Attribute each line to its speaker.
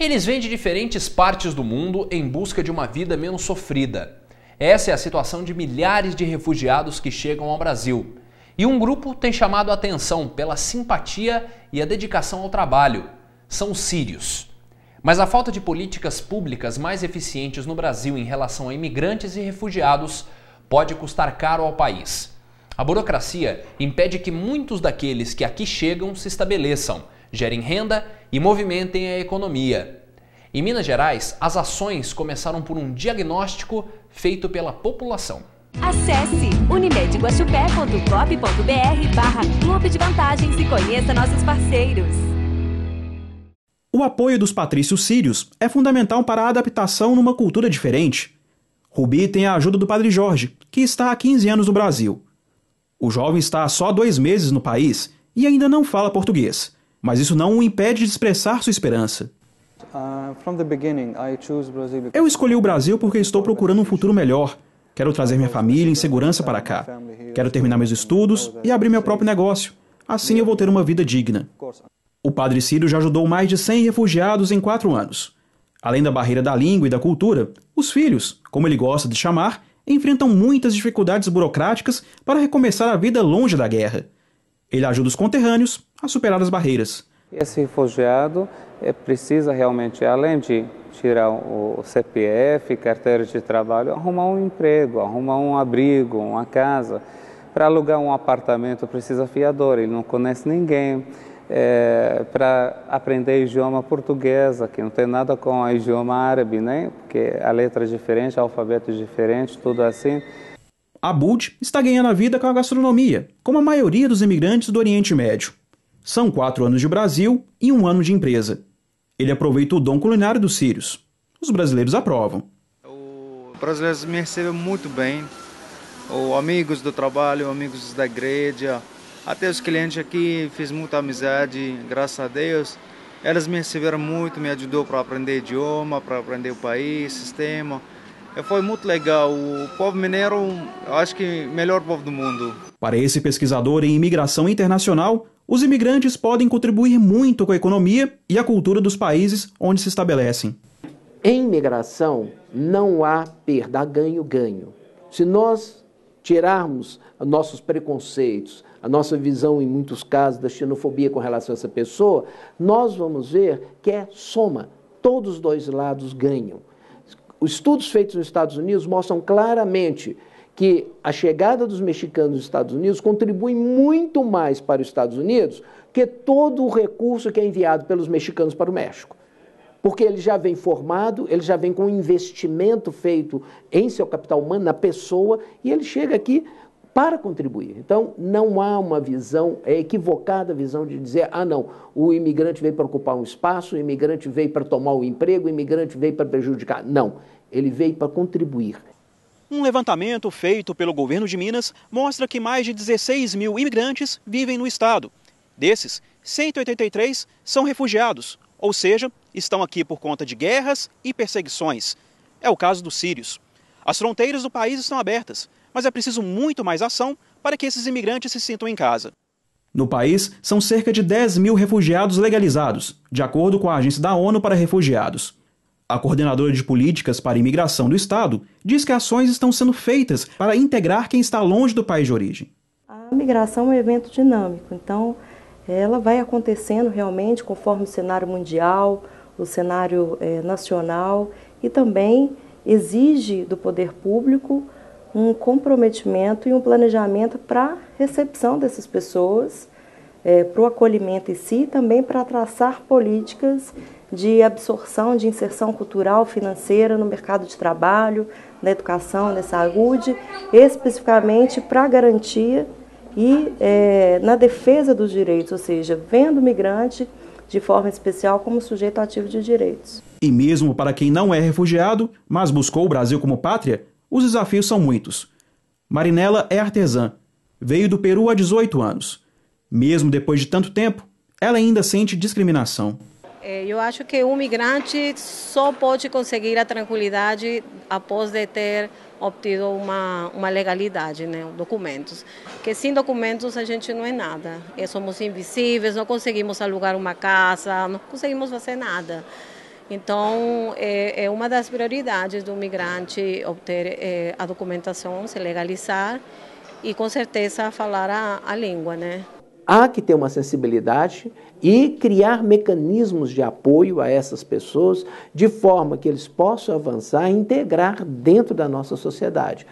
Speaker 1: Eles vêm de diferentes partes do mundo em busca de uma vida menos sofrida. Essa é a situação de milhares de refugiados que chegam ao Brasil. E um grupo tem chamado a atenção pela simpatia e a dedicação ao trabalho. São os sírios. Mas a falta de políticas públicas mais eficientes no Brasil em relação a imigrantes e refugiados pode custar caro ao país. A burocracia impede que muitos daqueles que aqui chegam se estabeleçam, gerem renda e movimentem a economia. Em Minas Gerais, as ações começaram por um diagnóstico feito pela
Speaker 2: população. Acesse
Speaker 3: unimedguaxupé.gov.br barra Clube de Vantagens e conheça nossos parceiros.
Speaker 2: O apoio dos patrícios sírios é fundamental para a adaptação numa cultura diferente. Rubi tem a ajuda do padre Jorge, que está há 15 anos no Brasil. O jovem está há só dois meses no país e ainda não fala português mas isso não o impede de expressar sua esperança. Uh, eu escolhi o Brasil porque estou procurando um futuro melhor. Quero trazer minha família em segurança para cá. Quero terminar meus estudos e abrir meu próprio negócio. Assim eu vou ter uma vida digna. O padre Ciro já ajudou mais de 100 refugiados em quatro anos. Além da barreira da língua e da cultura, os filhos, como ele gosta de chamar, enfrentam muitas dificuldades burocráticas para recomeçar a vida longe da guerra. Ele ajuda os conterrâneos a superar as barreiras. Esse refugiado é, precisa realmente, além de tirar o CPF, carteira de trabalho, arrumar um emprego, arrumar um abrigo, uma casa. Para alugar um apartamento precisa fiador, ele não conhece ninguém. É, para aprender idioma portuguesa, que não tem nada com o idioma árabe, né? porque a letra é diferente, o alfabeto é diferente, tudo assim. Abud está ganhando a vida com a gastronomia, como a maioria dos imigrantes do Oriente Médio. São quatro anos de Brasil e um ano de empresa. Ele aproveita o dom culinário dos sírios. Os brasileiros aprovam. Os brasileiros me recebem muito bem. Os amigos do trabalho, amigos da igreja, até os clientes aqui, fiz muita amizade, graças a Deus. Elas me receberam muito, me ajudou para aprender idioma, para aprender o país, sistema. É, foi muito legal. O povo mineiro, acho que melhor povo do mundo. Para esse pesquisador em imigração internacional, os imigrantes podem contribuir muito com a economia e a cultura dos países onde se estabelecem.
Speaker 1: Em imigração, não há perda, há ganho-ganho. Se nós tirarmos nossos preconceitos, a nossa visão, em muitos casos, da xenofobia com relação a essa pessoa, nós vamos ver que é soma. Todos os dois lados ganham. Os estudos feitos nos Estados Unidos mostram claramente que a chegada dos mexicanos nos Estados Unidos contribui muito mais para os Estados Unidos que todo o recurso que é enviado pelos mexicanos para o México. Porque ele já vem formado, ele já vem com um investimento feito em seu capital humano, na pessoa, e ele chega aqui para contribuir. Então, não há uma visão, é equivocada a visão de dizer, ah, não, o imigrante veio para ocupar um espaço, o imigrante veio para tomar o um emprego, o imigrante veio para prejudicar. Não, ele veio para contribuir.
Speaker 2: Um levantamento feito pelo governo de Minas mostra que mais de 16 mil imigrantes vivem no estado. Desses, 183 são refugiados, ou seja, estão aqui por conta de guerras e perseguições. É o caso dos sírios. As fronteiras do país estão abertas mas é preciso muito mais ação para que esses imigrantes se sintam em casa. No país, são cerca de 10 mil refugiados legalizados, de acordo com a Agência da ONU para Refugiados. A coordenadora de políticas para imigração do Estado diz que ações estão sendo feitas para integrar quem está longe do país de origem.
Speaker 3: A migração é um evento dinâmico, então ela vai acontecendo realmente conforme o cenário mundial, o cenário eh, nacional e também exige do poder público um comprometimento e um planejamento para recepção dessas pessoas, é, para o acolhimento em si, e também para traçar políticas de absorção, de inserção cultural, financeira no mercado de trabalho, na educação, na saúde, especificamente para a garantia e é, na defesa dos direitos, ou seja, vendo o migrante de forma especial como sujeito ativo de direitos.
Speaker 2: E mesmo para quem não é refugiado, mas buscou o Brasil como pátria, os desafios são muitos. Marinela é artesã. Veio do Peru há 18 anos. Mesmo depois de tanto tempo, ela ainda sente discriminação.
Speaker 3: É, eu acho que um migrante só pode conseguir a tranquilidade após de ter obtido uma, uma legalidade, né? documentos. Que sem documentos a gente não é nada. É, somos invisíveis, não conseguimos alugar uma casa, não conseguimos fazer nada. Então, é, é uma das prioridades do migrante obter é, a documentação, se legalizar e, com certeza, falar a, a língua, né?
Speaker 1: há que ter uma sensibilidade e criar mecanismos de apoio a essas pessoas, de forma que eles possam avançar e integrar dentro da nossa sociedade.